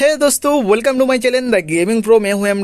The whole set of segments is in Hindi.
हे दोस्तों welcome to my channel the gaming pro मैं हूं एम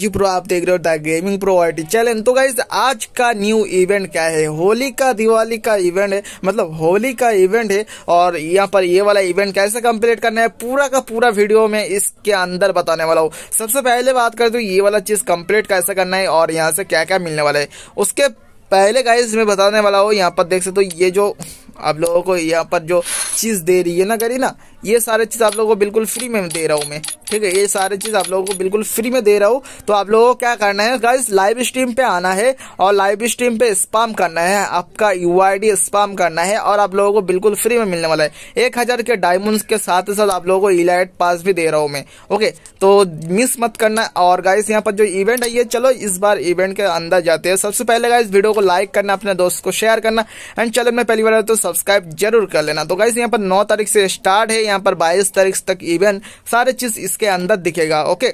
जी प्रो आप देख रहे हो the gaming pro IT channel तो गाइज आज का न्यू इवेंट क्या है होली का दिवाली का इवेंट है मतलब होली का इवेंट है और यहाँ पर ये वाला इवेंट कैसे कंप्लीट करना है पूरा का पूरा वीडियो में इसके अंदर बताने वाला हूँ सबसे पहले बात करें तो ये वाला चीज कम्प्लीट कैसे करना है और यहाँ से क्या क्या मिलने वाला है उसके पहले गाइज मैं बताने वाला हूँ यहाँ पर देख सकते हो ये जो आप लोगों को यहाँ पर जो चीज़ दे रही है ना करी ना ये सारे चीज़ आप लोगों को बिल्कुल फ्री में दे रहा हूँ मैं ठीक है ये सारे चीज़ आप लोगों को बिल्कुल फ्री में दे रहा हूँ तो आप लोगों को क्या करना है गाइस लाइव स्ट्रीम पे आना है और लाइव स्ट्रीम पे स्पाम करना है आपका यू आई स्पाम करना है और आप लोगों को बिल्कुल फ्री में मिलने वाला है एक हज़ार के डायमंड के साथ ही साथ आप लोगों को इलाइट पास भी दे रहा हूँ मैं ओके तो मिस मत करना और गाइस यहाँ पर जो इवेंट है ये चलो इस बार इवेंट के अंदर जाते हैं सबसे पहले गाइस वीडियो को लाइक करना अपने दोस्त को शेयर करना एंड चलो मैं पहली बार तो सब्सक्राइब जरूर कर लेना तो गाइस यहाँ पर नौ तारीख से स्टार्ट है यहाँ पर बाईस तारीख तक इवेंट सारे चीज़ इसके अंदर दिखेगा ओके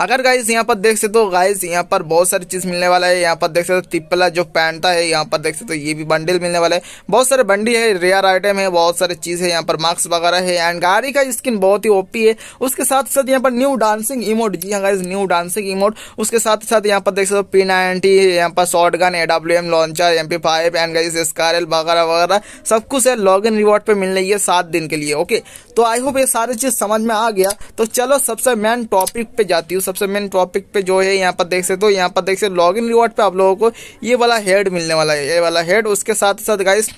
अगर गाइस यहाँ पर देख सकते तो गाइस यहाँ पर बहुत सारी चीज़ मिलने वाला है यहाँ पर देख सकते हो तिपला जो पहनता है यहाँ पर देख सकते हो ये भी बंडल मिलने वाला है बहुत सारे बंडी है रेयर आइटम है बहुत सारी चीज़ है यहाँ पर मास्क वगैरह है एंड गाड़ी का स्किन बहुत ही ओपी है उसके साथ साथ यहाँ पर न्यू डांसिंग इमोट जी हाँ गाइज न्यू डांसिंग इमोट उसके साथ साथ यहाँ पर देख सकते हो पी नाइनटी यहाँ पर shotgun AW M launcher M P five and guys scar वगैरह वगैरह सब कुछ है लॉग इन रिवॉर्ड पे मिल रही है सात दिन के लिए ओके तो आई होप ये सारी चीज़ समझ में आ गया तो चलो सबसे मेन टॉपिक पे जाती जाती हूँ सबसे मेन टॉपिक पे जो है यहाँ पर देख सकते हो यहाँ पर देख सकते हो लॉग इन रिवॉर्ड पे आप लोगों को ये वाला हेड मिलने वाला है ये वाला हेड उसके साथ साथ गाइस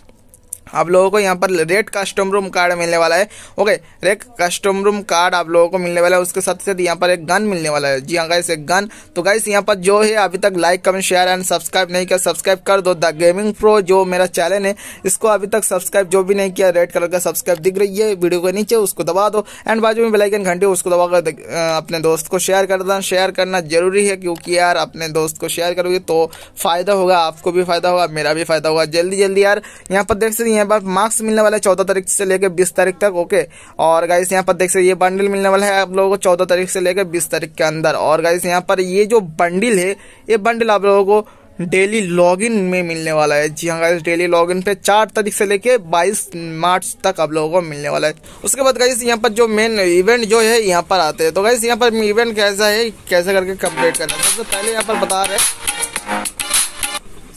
आप लोगों को यहाँ पर रेड कस्टम रूम कार्ड मिलने वाला है okay red custom room card आप लोगों को मिलने वाला है उसके साथ साथ यहाँ पर एक गन मिलने वाला है जी हाँ गाइस एक गन तो गाइस यहाँ पर जो है अभी तक like comment share and subscribe नहीं किया सब्सक्राइब कर दो द गेमिंग प्रो जो मेरा चैनल है इसको अभी तक सब्सक्राइब जो भी नहीं किया रेड कलर का सब्सक्राइब दिख रही है वीडियो के नीचे उसको दबा दो एंड बाजू में बेलाइकन घंटे उसको दबा कर अपने दोस्त को शेयर कर देना शेयर करना जरूरी है क्योंकि यार अपने दोस्त को शेयर करोगे तो फायदा होगा आपको भी फायदा होगा मेरा भी फायदा होगा जल्दी जल्दी यार यहाँ पर देख सकते नहीं है बार मार्क्स मिलने वाला है चौदह तारीख से लेकर बीस तारीख तक ओके और गाइस यहाँ पर देख सकते ये बंडल मिलने वाला है आप लोगों को चौदह तारीख से लेकर बीस तारीख के अंदर और गाइस यहाँ पर ये जो बंडल है ये बंडल आप लोगों को डेली लॉगिन में मिलने वाला है जी हाँ गाइस डेली लॉगिन पे चार तारीख से लेके 22 मार्च तक आप लोगों को मिलने वाला है उसके बाद गाइस यहाँ पर जो मेन इवेंट जो है यहाँ पर आते हैं तो गाइस यहाँ पर इवेंट कैसा है कैसे करके कंप्लीट करना है सबसे तो पहले यहाँ पर बता रहे हैं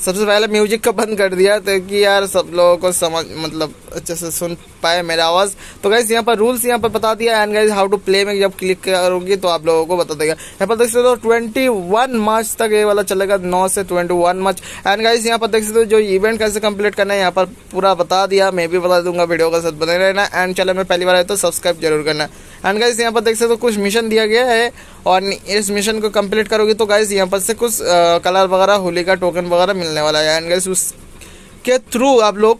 सबसे पहले म्यूजिक को बंद कर दिया ताकि तो कि यार सब लोगों को समझ मतलब अच्छे से सुन पाए मेरा आवाज़ तो गाइस यहाँ पर रूल्स यहाँ पर बता दिया and guys how to play में जब क्लिक करोगी तो आप लोगों को बता देगा यहाँ पर देख सकते हो ट्वेंटी वन मार्च तक ये वाला चलेगा नौ से twenty one March and guys यहाँ पर देख सकते हो जो इवेंट कैसे कम्प्लीट करना है यहाँ पर पूरा बता दिया मैं भी बता दूंगा वीडियो के साथ बने रहना एंड चैनल में पहली बार आए तो सब्सक्राइब जरूर करना एंड गाइस यहाँ पर देख सकते हो कुछ मिशन दिया गया है और इस मिशन को कंप्लीट करोगे तो गाइस यहाँ पर से कुछ कलर वगैरह होली का टोकन वगैरह मिलने वाला है एंड गाइस उसके थ्रू आप लोग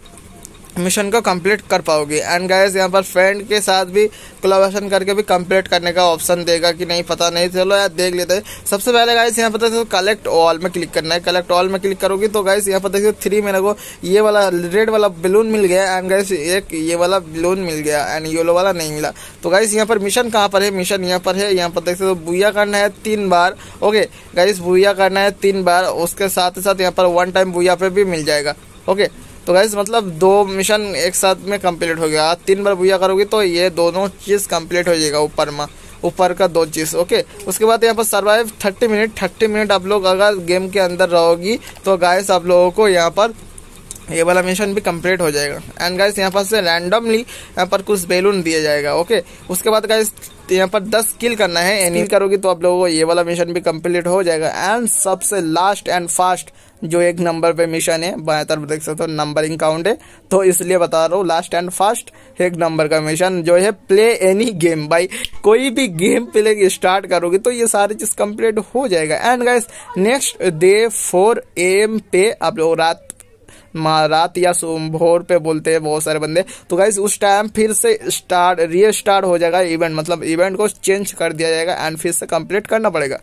मिशन को कंप्लीट कर पाओगे एंड गाइस यहाँ पर फ्रेंड के साथ भी कोलाबोरेशन करके भी कंप्लीट करने का ऑप्शन देगा कि नहीं पता नहीं चलो यार देख लेते हैं सबसे पहले गाइस यहाँ पता चलो कलेक्ट ऑल में क्लिक करना है कलेक्ट ऑल में क्लिक करोगे तो गाइस यहाँ पता चलो थ्री मेरे को ये वाला रेड वाला बलून मिल गया एंड गाइस एक ये वाला बलून मिल गया एंड येलो वाला नहीं मिला तो गाइस यहाँ पर मिशन कहाँ पर है मिशन यहाँ पर है यहाँ पर देख सकते बुया करना है तीन बार ओके गाइस बुया करना है तीन बार उसके साथ ही साथ यहाँ पर वन टाइम बुया पर भी मिल जाएगा ओके तो गैस मतलब दो मिशन एक साथ में कंप्लीट हो गया तीन बार भूया करोगे तो ये दोनों चीज़ कंप्लीट हो जाएगा ऊपर में ऊपर का दो चीज़ ओके उसके बाद यहाँ पर survive thirty minute thirty minute आप लोग अगर गेम के अंदर रहोगी तो गैस आप लोगों को यहाँ पर ये वाला मिशन भी कंप्लीट हो जाएगा एंड गाइस यहाँ पर से रैंडमली यहाँ पर कुछ बैलून दिया जाएगा ओके उसके बाद गाइस तो यहाँ पर 10 किल करना है एनी करोगे तो आप लोगों को ये वाला मिशन भी कंप्लीट हो जाएगा एंड सबसे लास्ट एंड फास्ट जो एक नंबर पे मिशन है बाएं तरफ देख सकते हो नंबरिंग काउंट है तो इसलिए बता रहा हूँ लास्ट एंड फास्ट एक नंबर का मिशन जो है प्ले एनी गेम बाई कोई भी गेम प्ले स्टार्ट करोगे तो ये सारी चीज कंप्लीट हो जाएगा and guys next day four AM पे आप लोग रात रात या भोर पे बोलते हैं बहुत सारे बंदे तो गाइज उस टाइम फिर से स्टार्ट री स्टार्ट हो जाएगा इवेंट मतलब इवेंट को चेंज कर दिया जाएगा एंड फिर से कंप्लीट करना पड़ेगा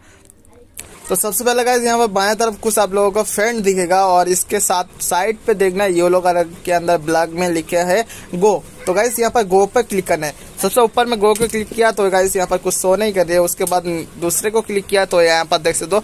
तो सबसे पहले गाइज यहाँ पर बाएं तरफ कुछ आप लोगों को फ्रेंड दिखेगा और इसके साथ साइड पे देखना योलो कलर के अंदर ब्लॉग में लिखे है गो तो गाइस यहाँ पर गो पर क्लिक करना है सबसे ऊपर में गो को क्लिक किया तो गाइस यहाँ पर कुछ सो नहीं कर रही है उसके बाद दूसरे को क्लिक किया तो यहाँ पर देख सकते हो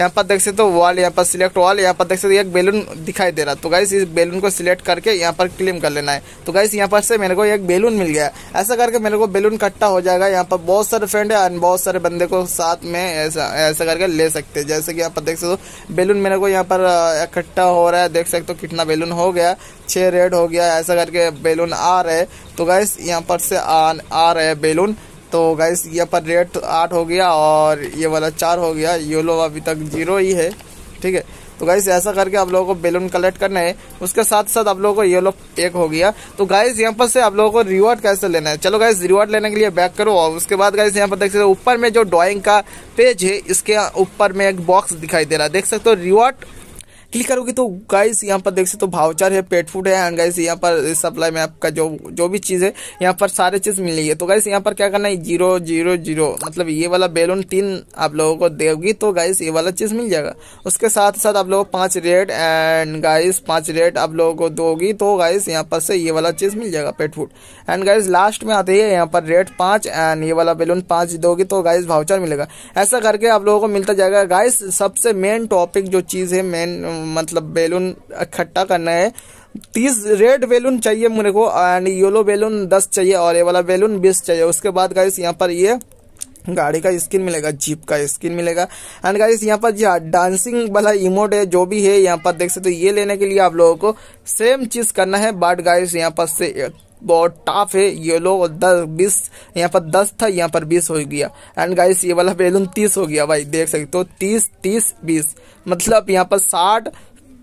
यहाँ पर देख सकते हो वॉल यहाँ पर सिलेक्ट वॉल यहाँ पर देख सकते हो एक बैलून दिखाई दे रहा तो गाइस इस बैलून को सिलेक्ट करके यहाँ पर क्लेम कर लेना है तो गाइस यहाँ पर से मेरे को एक बैलून मिल गया ऐसा करके मेरे को बैलून इकट्ठा हो जाएगा यहाँ पर बहुत सारे फ्रेंड है बहुत सारे बंदे को साथ में ऐसा ऐसा करके ले सकते हैं जैसे कि यहाँ पर देख सकते हो बैलून मेरे को यहाँ पर इकट्ठा हो रहा है देख सकते हो कितना बैलून हो गया छः रेड हो गया ऐसा करके बैलून आ रहे तो गाइस यहाँ पर से आ, आ रहे बैलून तो गैस ये पर रेट आठ हो गया और ये वाला चार हो गया ये लोग अभी तक जीरो ही है ठीक है तो गाइज ऐसा करके आप लोगों को बेलून कलेक्ट करना है उसके साथ साथ आप लोगों को येलो एक हो गया तो गाइज यहाँ पर से आप लोगों को रिवॉर्ड कैसे लेना है चलो गाइज रिवॉर्ड लेने के लिए बैक करो और उसके बाद गाइज यहाँ पर देख सकते हो ऊपर में जो ड्राइंग का पेज है इसके ऊपर में एक बॉक्स दिखाई दे रहा है देख सकते हो रिवॉर्ड क्लिक करोगे तो गाइस यहाँ पर देख सकते हो तो भाउचर है पेट फूड है एंड गाइस यहाँ पर सप्लाई में आपका जो जो भी चीज़ है यहाँ पर सारे चीज़ मिल रही है तो गाइस यहाँ पर क्या करना है जीरो जीरो जीरो मतलब ये वाला बेलून तीन आप लोगों को देगी तो गाइस ये वाला चीज़ मिल जाएगा उसके साथ साथ आप लोग को पाँच रेट एंड गाइस पाँच रेट आप लोगों को दोगी तो गाइस यहाँ पर से ये वाला चीज़ मिल जाएगा pet food and guys last में आते है यहाँ पर रेट पाँच एंड ये वाला बेलून पाँच दोगी तो गाइस भाउचर मिलेगा ऐसा करके आप लोगों को मिलता जाएगा गाइस सबसे मेन टॉपिक जो चीज़ है मेन मतलब बैलून इकट्ठा करना है तीस रेड बैलून चाहिए मेरे को एंड येलो बैलून दस चाहिए और ये वाला बैलून बीस चाहिए उसके बाद गाइस यहाँ पर ये गाड़ी का स्किन मिलेगा जीप का स्किन मिलेगा एंड गाइस यहाँ पर डांसिंग वाला इमोट है जो भी है यहाँ पर देख सकते हो तो ये लेने के लिए आप लोगों को सेम चीज करना है बट गाइस यहाँ पर से बहुत टाफ है येलो और दस बीस यहाँ पर दस था यहाँ पर बीस हो गया एंड गाइस ये वाला बैलून तीस हो गया भाई देख सकते हो तो तीस तीस बीस मतलब यहाँ पर साठ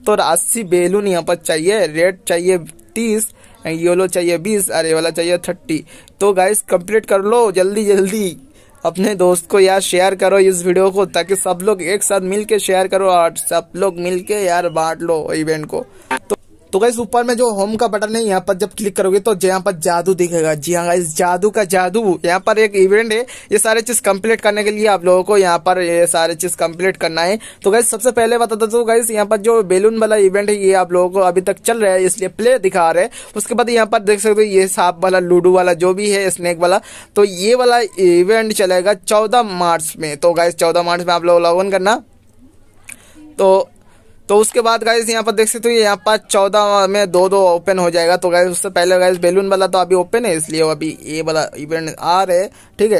तो अस्सी बैलून यहाँ पर चाहिए रेड चाहिए तीस एंड येलो चाहिए बीस और ये वाला चाहिए थर्टी तो गाइस कंप्लीट कर लो जल्दी जल्दी अपने दोस्त को यार शेयर करो इस वीडियो को ताकि सब लोग एक साथ मिल के शेयर करो और सब लोग मिलके यार बांट लो इवेंट को तो तो गाइस ऊपर में जो होम का बटन है यहाँ पर जब क्लिक करोगे तो यहाँ पर जादू दिखेगा जी हाँ गाइज जादू का जादू यहाँ पर एक इवेंट है ये सारे चीज कंप्लीट करने के लिए आप लोगों को यहाँ पर ये सारे चीज कंप्लीट करना है तो गाइस सबसे पहले बताता तो गाइस यहाँ पर जो बेलून वाला इवेंट है ये आप लोगों को अभी तक चल रहा है इसलिए प्ले दिखा रहे हैं उसके बाद यहाँ पर देख सकते हो ये सांप वाला लूडो वाला जो भी है स्नेक वाला तो ये वाला इवेंट चलेगा चौदह मार्च में तो गाइस चौदह मार्च में आप लोग लॉग इन करना तो तो उसके बाद गाइज यहाँ पर देख सकते हो यहाँ पर चौदह में दो दो ओपन हो जाएगा तो गाइज उससे पहले गाइज बेलून वाला तो अभी ओपन है इसलिए अभी ये वाला इवेंट आ रहे ठीक है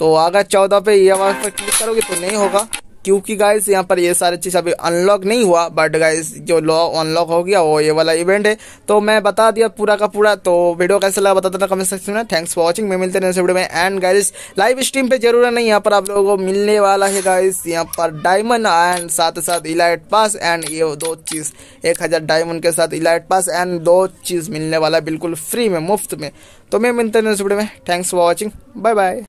तो अगर चौदह पे ये वाला पर क्लिक करोगे तो नहीं होगा क्योंकि गाइस यहाँ पर ये सारी चीज़ अभी अनलॉक नहीं हुआ बट गाइस जो लॉ अनलॉक हो गया वो ये वाला इवेंट है तो मैं बता दिया पूरा का पूरा तो वीडियो कैसे लगा बता देना कमेंट सेक्शन में थैंक्स फॉर वॉचिंग मैं मिलते हैं वीडियो में एंड गाइस लाइव स्ट्रीम पे जरूर है नहीं यहाँ पर आप लोगों को मिलने वाला है गाइस यहाँ पर डायमंड एंड साथ साथ इलाइट पास एंड ये दो चीज़ एक हज़ार डायमंड के साथ इलाइट पास एंड दो चीज़ मिलने वाला बिल्कुल फ्री में मुफ्त में तो मैं मिलते हैं वीडियो में thanks for watching bye bye